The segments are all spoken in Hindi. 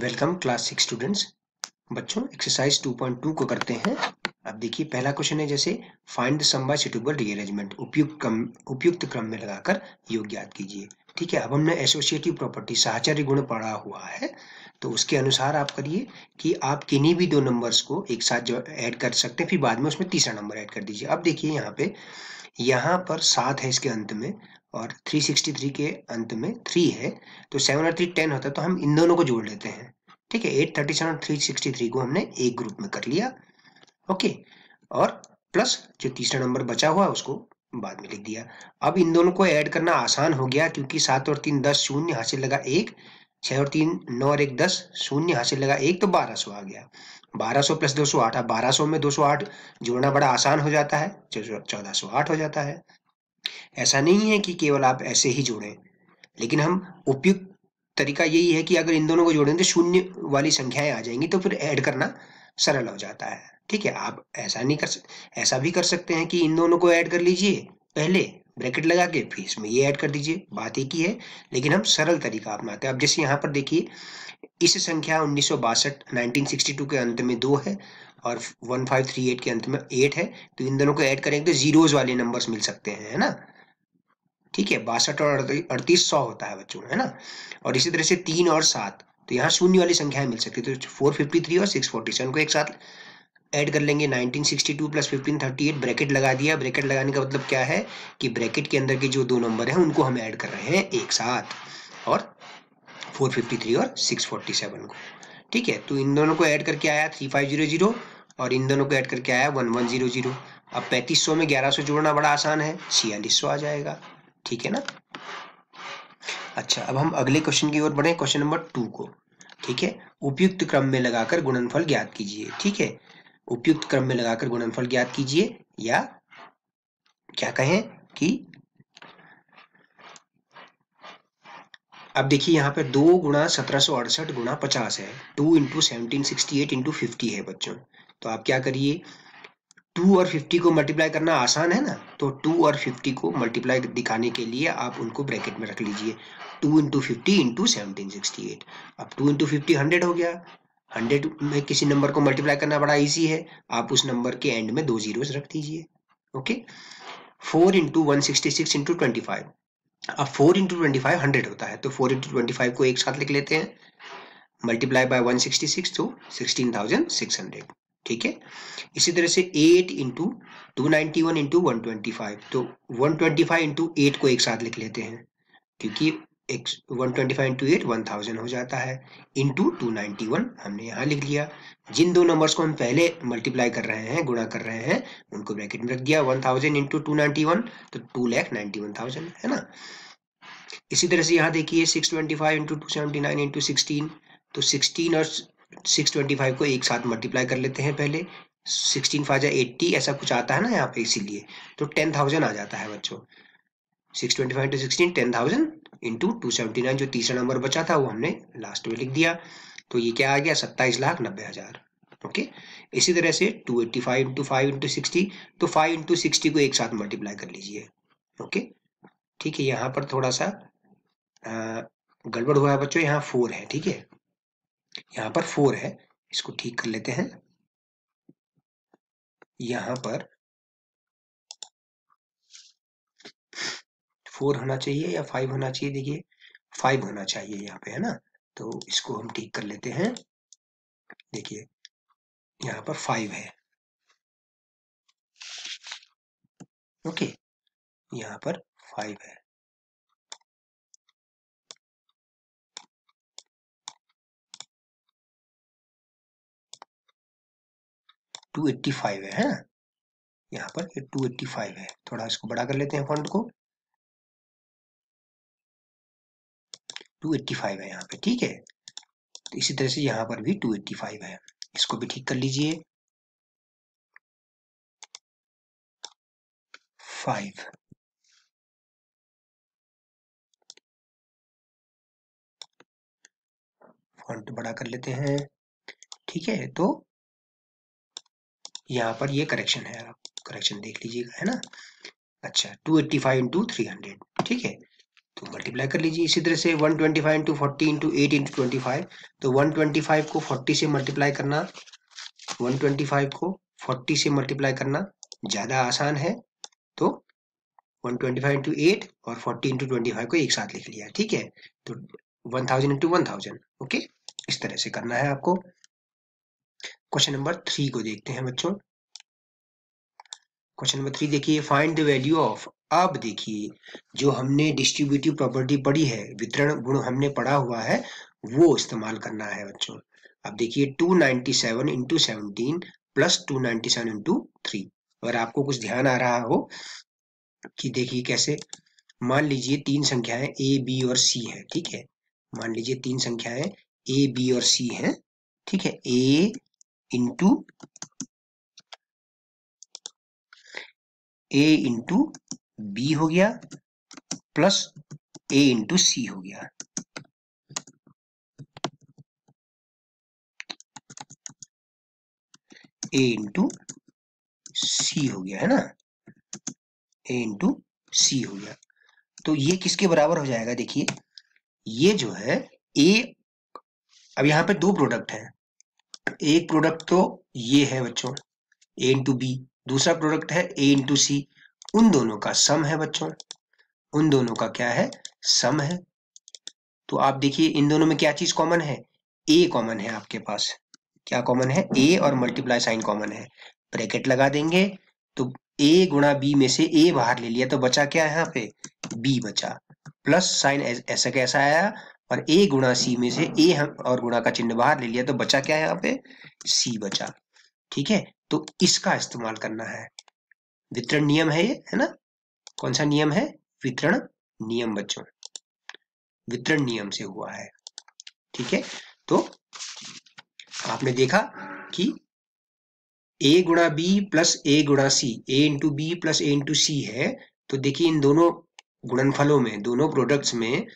वेलकम क्लास सिक्स स्टूडेंट्स बच्चों एक्सरसाइज 2.2 को करते हैं अब देखिए पहला क्वेश्चन है जैसे फाइंड सम सुटेबल रीअरेंजमेंट उपयुक्त क्रम उपयुक्त क्रम में लगाकर योग याद कीजिए ठीक है अब हमने एसोसिएटिव प्रॉपर्टी साहचर्य गुण पढ़ा हुआ है तो उसके अनुसार आप करिए कि आप किन्हीं भी दो नंबर्स को एक साथ जो ऐड कर सकते हैं फिर बाद में उसमें तीसरा नंबर ऐड कर दीजिए अब देखिए यहाँ पे यहाँ पर सात है इसके अंत में और 363 के अंत में थ्री है तो सेवन और थ्री टेन होता है तो हम इन दोनों को जोड़ लेते हैं ठीक है एट थर्टी सेवन और थ्री सिक्सटी थ्री को हमने एक ग्रुप में कर लिया ओके और प्लस जो तीसरा नंबर बचा हुआ उसको बाद में लिख दिया अब इन दोनों को ऐड करना आसान हो गया क्योंकि सात और तीन दस शून्य हासिल लगा एक छः और तीन नौ और एक दस शून्य हासिल लगा एक तो बारह सौ आ गया बारह सौ प्लस दो सौ आठ बारह सौ में दो सौ आठ जोड़ना बड़ा आसान हो जाता है चौदह सौ आठ हो जाता है ऐसा नहीं है कि केवल आप ऐसे ही जोड़ें लेकिन हम उपयुक्त तरीका यही है कि अगर इन दोनों को जोड़ें तो शून्य वाली संख्याएं आ जाएंगी तो फिर ऐड करना सरल हो जाता है ठीक है आप ऐसा नहीं कर सकते ऐसा भी कर सकते हैं कि इन दोनों को ऐड कर लीजिए पहले ब्रैकेट लगा के फिर इसमें ये ऐड कर दीजिए बात एक ही है लेकिन हम सरल तरीका अपनाते हैं अब जैसे यहाँ पर देखिए इस संख्या उन्नीस सौ के अंत में दो है और 1538 के अंत में 8 है तो इन दोनों को ऐड करेंगे तो जीरोज वाले नंबर्स मिल सकते हैं है ना ठीक है बासठ और अड़तीस सौ होता है बच्चों है ना और इसी तरह से तीन और सात तो यहाँ शून्य वाली संख्याएं मिल सकती है तो 453 और सेवन को एक साथ ऐड कर लेंगे 1962 प्लस 1538 ब्रैकेट लगा दिया ब्रैकेट लगाने का मतलब क्या है कि ब्रैकेट के अंदर के जो दो नंबर हैं उनको हम ऐड कर रहे हैं एक साथ और 453 और 647 को ठीक है तो इन दोनों को ऐड करके आया 3500 और इन दोनों को ऐड करके आया वन वन जीरो जीरो अब पैंतीस सौ में ग्यारह सौ जोड़ना बड़ा आसान है छियालीस सौ आ जाएगा ठीक है ना अच्छा अब हम अगले क्वेश्चन की ओर बढ़े क्वेश्चन नंबर टू को ठीक है उपयुक्त क्रम में लगाकर गुणनफल ज्ञात कीजिए ठीक है उपयुक्त क्रम में लगाकर गुणनफल ज्ञात कीजिए या क्या कहें कि अब देखिए यहाँ पे दो गुणा सत्रह सौ अड़सठ गुणा पचास है two into seventeen sixty eight into fifty है बच्चों तो आप क्या करिए टू और फिफ्टी को मल्टीप्लाई करना आसान है ना तो टू और फिफ्टी को मल्टीप्लाई दिखाने के लिए आप उनको ब्रैकेट में रख लीजिए two into fifty into seventeen sixty eight अब टू इंटू फिफ्टी हंड्रेड हो गया हंड्रेड में किसी नंबर को मल्टीप्लाई करना बड़ा ईजी है आप उस नंबर के एंड में दो जीरोस रख दीजिए okay four into one sixty six into twenty five अब four into twenty five hundred होता है तो फोर इंटू ट्वेंटी फाइव को एक साथ लिख लेते हैं multiply by one sixty six तो सिक्सटीन थाउजेंड सिक्स हंड्रेड ठीक है इसी तरह से eight into two ninety one into one twenty five तो one twenty five into eight को एक साथ लिख लेते हैं क्योंकि एक one twenty five into eight one thousand हो जाता है इंटू टू नाइन्टी वन हमने यहाँ लिख लिया जिन दो नंबर्स को हम पहले मल्टीप्लाई कर रहे हैं गुणा कर रहे हैं उनको ब्रैकेट में रख दिया one thousand into two ninety one तो two lakh ninety one thousand है ना इसी तरह से यहाँ देखिए six twenty five into two seventy nine into sixteen तो सिक्सटीन और सिक्स ट्वेंटी फाइव को एक साथ मल्टीप्लाई कर लेते हैं पहले सिक्सटीन फाइव या एट्टी ऐसा कुछ आता है ना यहाँ पे इसीलिए तो टेन थाउजेंड आ जाता है बच्चों six twenty five two sixteen ten thousand into two seventy nine जो तीसरा नंबर बचा था वो हमने लास्ट में लिख दिया तो ये क्या आ गया सत्ताईस लाख नब्बे हज़ार ओके इसी तरह से two eighty five into five into sixty तो फाइव इंटू सिक्सटी को एक साथ मल्टीप्लाई कर लीजिए ओके ठीक है यहाँ पर थोड़ा सा गड़बड़ हुआ है बच्चों यहाँ फोर है ठीक है यहां पर फोर है इसको ठीक कर लेते हैं यहां पर फोर होना चाहिए या फाइव होना चाहिए देखिए फाइव होना चाहिए यहाँ पे है ना तो इसको हम ठीक कर लेते हैं देखिए यहाँ पर फाइव है ओके यहाँ पर फाइव है 285 है है यहाँ पर ये 285 है थोड़ा इसको बड़ा कर लेते हैं फंड को 285 है यहाँ पे ठीक है तो इसी तरह से यहाँ पर भी 285 है इसको भी ठीक कर लीजिए फाइव फंड बड़ा कर लेते हैं ठीक है तो यहाँ पर ये करेक्शन है आप करेक्शन देख लीजिएगा है ना अच्छा two eighty five into three hundred ठीक है तो मल्टीप्लाई कर लीजिए इसी तरह से one twenty five into forty into eight into twenty five तो वन ट्वेंटी फाइव को फोर्टी से मल्टीप्लाई करना वन ट्वेंटी फाइव को फोर्टी से मल्टीप्लाई करना ज़्यादा आसान है तो 125 इंटू एट और फोर्टी इंटू ट्वेंटी को एक साथ लिख लिया ठीक है तो 1000 इंटू वन ओके इस तरह से करना है आपको क्वेश्चन नंबर थ्री को देखते हैं बच्चों क्वेश्चन नंबर थ्री देखिए फाइंड द वैल्यू ऑफ अब देखिए जो हमने डिस्ट्रीब्यूटिव प्रॉपर्टी पढ़ी है वितरण गुण हमने पढ़ा हुआ है वो इस्तेमाल करना है बच्चों अब देखिए 297 ninety seven into seventeen plus two ninety seven into three अगर आपको कुछ ध्यान आ रहा हो कि देखिए कैसे मान लीजिए तीन संख्याएं ए बी और सी हैं ठीक है मान लीजिए तीन संख्याएं ए बी और सी हैं ठीक है A into A into B हो गया प्लस ए इंटू सी हो गया ए इंटू सी हो गया है ना ए इंटू सी हो गया तो ये किसके बराबर हो जाएगा देखिए ये जो है ए अब यहाँ पे दो प्रोडक्ट हैं एक प्रोडक्ट तो ये है बच्चों ए इंटू बी दूसरा प्रोडक्ट है ए इंटू सी उन दोनों का सम है बच्चों उन दोनों का क्या है सम है तो आप देखिए इन दोनों में क्या चीज कॉमन है ए कॉमन है आपके पास क्या कॉमन है ए और मल्टीप्लाई साइन कॉमन है ब्रैकेट लगा देंगे तो ए गुणा बी में से ए बाहर ले लिया तो बचा क्या है यहाँ पे बी बचा प्लस साइन ऐसा कैसा आया और ए गुणा सी में से ए हम और गुणा का चिन्ह बाहर ले लिया तो बचा क्या है यहाँ पे सी बचा ठीक है तो इसका इस्तेमाल करना है वितरण नियम है ये है ना कौन सा नियम है वितरण नियम बच्चों वितरण नियम से हुआ है ठीक है तो आपने देखा कि ए गुणा बी प्लस ए गुणा C A into B plus A into C है तो देखिए इन दोनों गुणनफलों में दोनों प्रोडक्ट्स में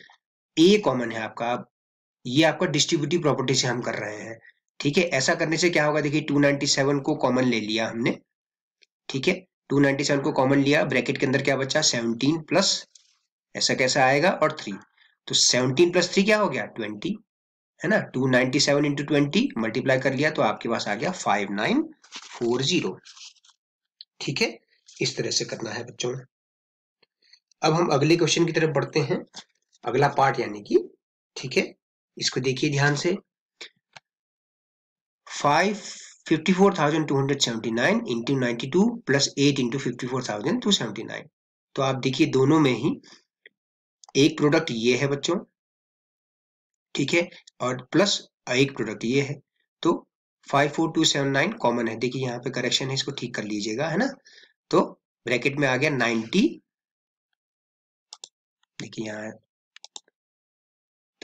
ए कॉमन है आपका ये आपका डिस्ट्रीब्यूटिव प्रॉपर्टी से हम कर रहे हैं ठीक है ऐसा करने से क्या होगा देखिए 297 को कॉमन ले लिया हमने ठीक है 297 को कॉमन लिया ब्रैकेट के अंदर क्या बचा 17 प्लस ऐसा कैसा आएगा और थ्री तो 17 प्लस थ्री क्या हो गया 20 है ना 297 ninety seven into twenty multiply कर लिया तो आपके पास आ गया 5940 ठीक है इस तरह से करना है बच्चों अब हम अगले क्वेश्चन की तरफ बढ़ते हैं अगला पार्ट यानी कि ठीक है इसको देखिए ध्यान से five fifty four thousand two hundred seventy nine into ninety two plus eight into fifty four thousand two seventy nine तो आप देखिए दोनों में ही एक प्रोडक्ट ये है बच्चों ठीक है और प्लस एक प्रोडक्ट ये है तो five four two seven nine common है देखिए यहाँ पे करेक्शन है इसको ठीक कर लीजिएगा है ना तो ब्रैकेट में आ गया नाइनटी देखिए यहाँ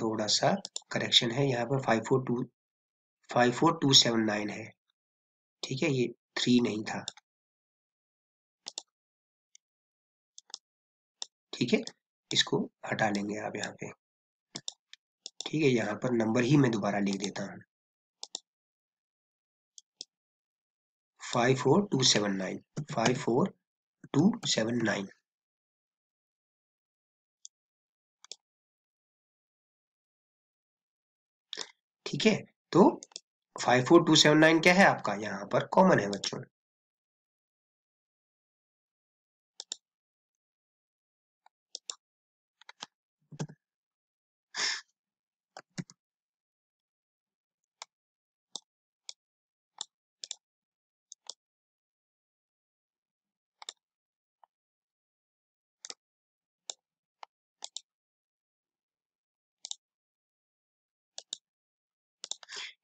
थोड़ा सा करेक्शन है यहाँ पर five four two five four two seven nine है ठीक है ये थ्री नहीं था ठीक है इसको हटा लेंगे आप यहाँ पे ठीक है यहाँ पर नंबर ही मैं दोबारा लिख देता हूँ five four two seven nine five four two seven nine ठीक है तो five four two seven nine क्या है आपका यहाँ पर कॉमन है बच्चों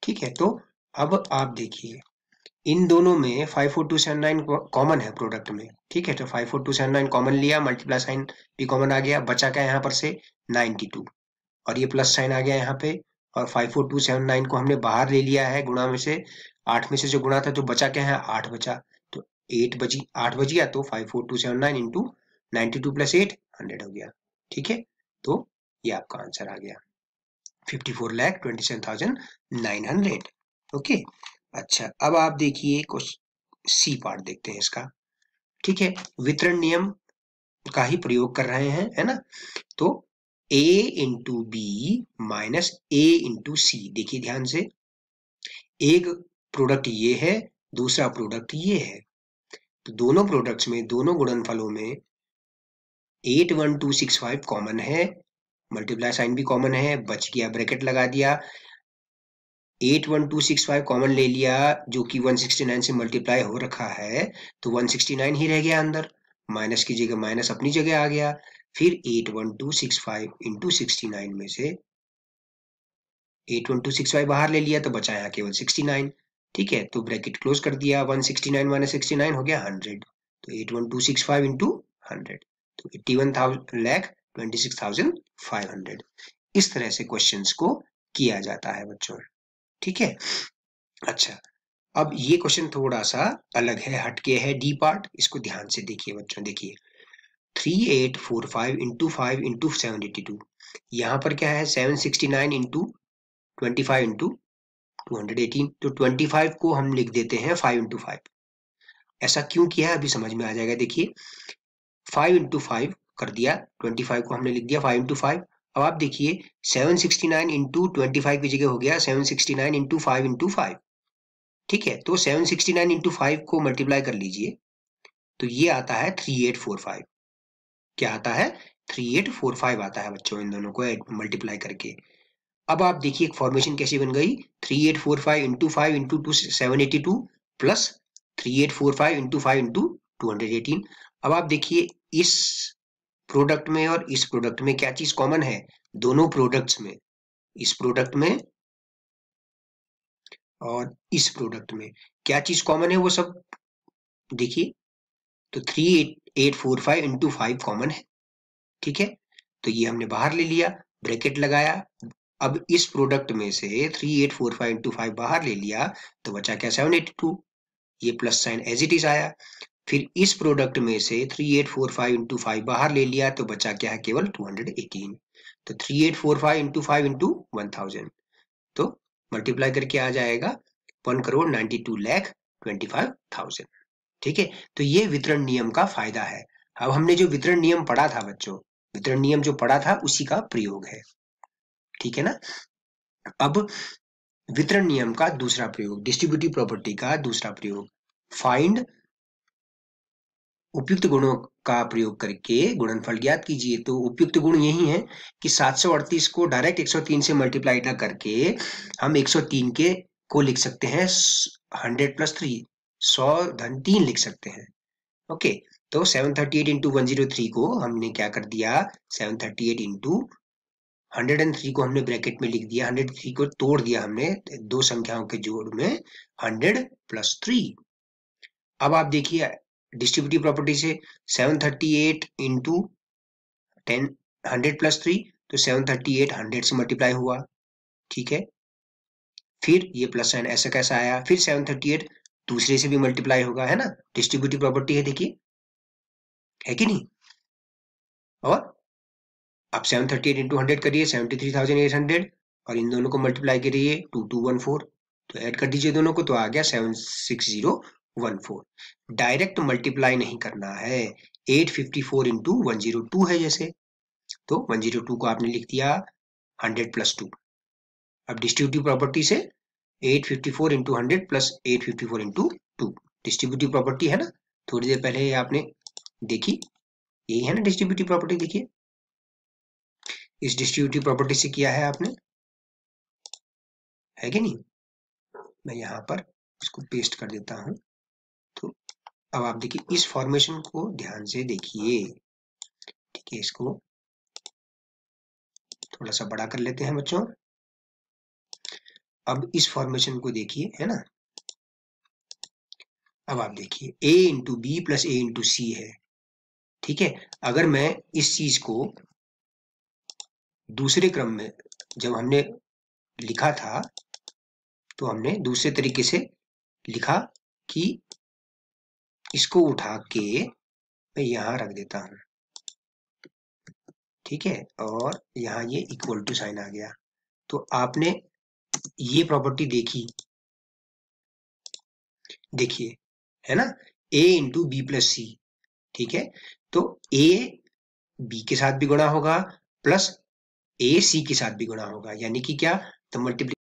ठीक है तो अब आप देखिए इन दोनों में five four two seven nine common है प्रोडक्ट में ठीक है तो five four two seven nine common लिया मल्टीप्लाई साइन भी कॉमन आ गया बचा क्या यहाँ पर से नाइन्टी टू और ये प्लस साइन आ गया यहाँ पे और five four two seven nine को हमने बाहर ले लिया है गुणा में से आठ में से जो गुणा था तो बचा क्या है आठ बचा तो एट बजी आठ बज गया तो five four two seven nine into ninety two plus eight hundred हो गया ठीक है तो ये आपका आंसर आ गया 54 lakh twenty seven thousand nine hundred okay अच्छा अब आप देखिए सी पार्ट देखते हैं इसका ठीक है वितरण नियम का ही प्रयोग कर रहे हैं है ना तो A into B minus A into C देखिए ध्यान से एक प्रोडक्ट ये है दूसरा प्रोडक्ट ये है तो दोनों प्रोडक्ट्स में दोनों गुणनफलों में eight one two six five common है मल्टीप्लाई साइन भी कॉमन है बच गया ब्रैकेट लगा दिया eight one two six five common ले लिया जो कि वन सिक्सटी नाइन से मल्टीप्लाई हो रखा है तो वन सिक्सटी नाइन ही रह गया अंदर माइनस की जगह माइनस अपनी जगह आ गया फिर eight one two six five into sixty nine में से eight one two six five बाहर ले लिया तो बचा यहाँ केवल सिक्सटी नाइन ठीक है तो ब्रैकेट क्लोज कर दिया one sixty nine minus sixty nine हो गया हंड्रेड तो eight one two six five into hundred तो eighty one thousand lakh twenty six thousand 500 इस तरह से क्वेश्चंस को किया जाता है बच्चों ठीक है अच्छा अब ये क्वेश्चन थोड़ा सा अलग है हटके है डी पार्ट इसको ध्यान से देखिए बच्चों देखिए three eight four five into five into seven eighty two यहाँ पर क्या है seven sixty nine into twenty five into two hundred eighteen तो ट्वेंटी फाइव को हम लिख देते हैं फाइव इंटू फाइव ऐसा क्यों किया है अभी समझ में आ जाएगा देखिए फाइव इंटू फाइव कर दिया 25 को हमने लिख दिया 5 इंटू फाइव अब आप देखिए 769 sixty nine into twenty five की जगह हो गया 769 sixty nine into five into five ठीक है तो 769 सिक्सटी नाइन इंटू फाइव को मल्टीप्लाई कर लीजिए तो ये आता है 3845 क्या आता है 3845 आता है बच्चों इन दोनों को मल्टीप्लाई करके अब आप देखिए एक फॉर्मेशन कैसी बन गई 3845 eight four five into five into two seven eighty two plus three eight four five into five into two hundred eighteen अब आप देखिए इस प्रोडक्ट में और इस प्रोडक्ट में क्या चीज कॉमन है दोनों प्रोडक्ट्स में इस प्रोडक्ट में और इस प्रोडक्ट में क्या चीज कॉमन है वो सब देखिए तो three eight eight four five into five common है ठीक है तो ये हमने बाहर ले लिया ब्रैकेट लगाया अब इस प्रोडक्ट में से three eight four five into five बाहर ले लिया तो बचा क्या सेवन एट टू ये plus sign as it is आया फिर इस प्रोडक्ट में से three eight four five into five बाहर ले लिया तो बचा क्या है केवल टू हंड्रेड एटीन तो three eight four five into five into one thousand तो मल्टीप्लाई करके आ जाएगा one crore ninety two lakh twenty five thousand ठीक है तो ये वितरण नियम का फायदा है अब हमने जो वितरण नियम पढ़ा था बच्चों वितरण नियम जो पढ़ा था उसी का प्रयोग है ठीक है ना अब वितरण नियम का दूसरा प्रयोग डिस्ट्रीब्यूटिव प्रॉपर्टी का दूसरा प्रयोग फाइंड उपयुक्त गुणों का प्रयोग करके गुणनफल ज्ञात कीजिए तो उपयुक्त गुण यही है कि सात सौ अड़तीस को डायरेक्ट एक सौ तीन से मल्टीप्लाई ना करके हम एक सौ तीन के को लिख सकते हैं हंड्रेड प्लस थ्री सौ धन तीन लिख सकते हैं ओके तो seven thirty eight into one zero three को हमने क्या कर दिया seven thirty eight into hundred and three को हमने ब्रैकेट में लिख दिया हंड्रेड थ्री को तोड़ दिया हमने दो संख्याओं के जोड़ में हंड्रेड प्लस थ्री अब आप देखिए डिस्ट्रीब्यूटिव प्रॉपर्टी से 738 thirty eight into ten hundred plus three तो 738 100 से मल्टीप्लाई हुआ ठीक है फिर ये प्लस साइन ऐसा कैसा आया फिर 738 दूसरे से भी मल्टीप्लाई होगा है ना डिस्ट्रीब्यूटिव प्रॉपर्टी है देखिए है कि नहीं और आप 738 थर्टी एट इंटू हंड्रेड करिए seventy three thousand eight hundred और इन दोनों को मल्टीप्लाई करिए टू टू वन फोर तो ऐड कर दीजिए दोनों को तो आ गया seven six zero one four direct multiply नहीं करना है eight fifty four into one zero two है जैसे तो वन जीरो टू को आपने लिख दिया हंड्रेड प्लस टू अब डिस्ट्रीब्यूटिव प्रॉपर्टी से eight fifty four into hundred plus eight fifty four into two distributive property है ना थोड़ी देर पहले आपने देखी यही है ना डिस्ट्रीब्यूटिव प्रॉपर्टी देखिए इस डिस्ट्रीब्यूटिव प्रॉपर्टी से किया है आपने है कि नहीं मैं यहां पर इसको पेस्ट कर देता हूं अब आप देखिए इस फॉर्मेशन को ध्यान से देखिए ठीक है इसको थोड़ा सा बड़ा कर लेते हैं बच्चों अब इस फॉर्मेशन को देखिए है ना अब आप देखिए A into B plus A into C है ठीक है अगर मैं इस चीज को दूसरे क्रम में जब हमने लिखा था तो हमने दूसरे तरीके से लिखा कि इसको उठा के मैं यहां रख देता हूं ठीक है और यहां ये इक्वल टू साइन आ गया तो आपने ये प्रॉपर्टी देखी देखिए है ना A into B plus C ठीक है तो ए बी के साथ भी गुणा होगा प्लस ए सी के साथ भी गुणा होगा यानी कि क्या तो मल्टीप्ली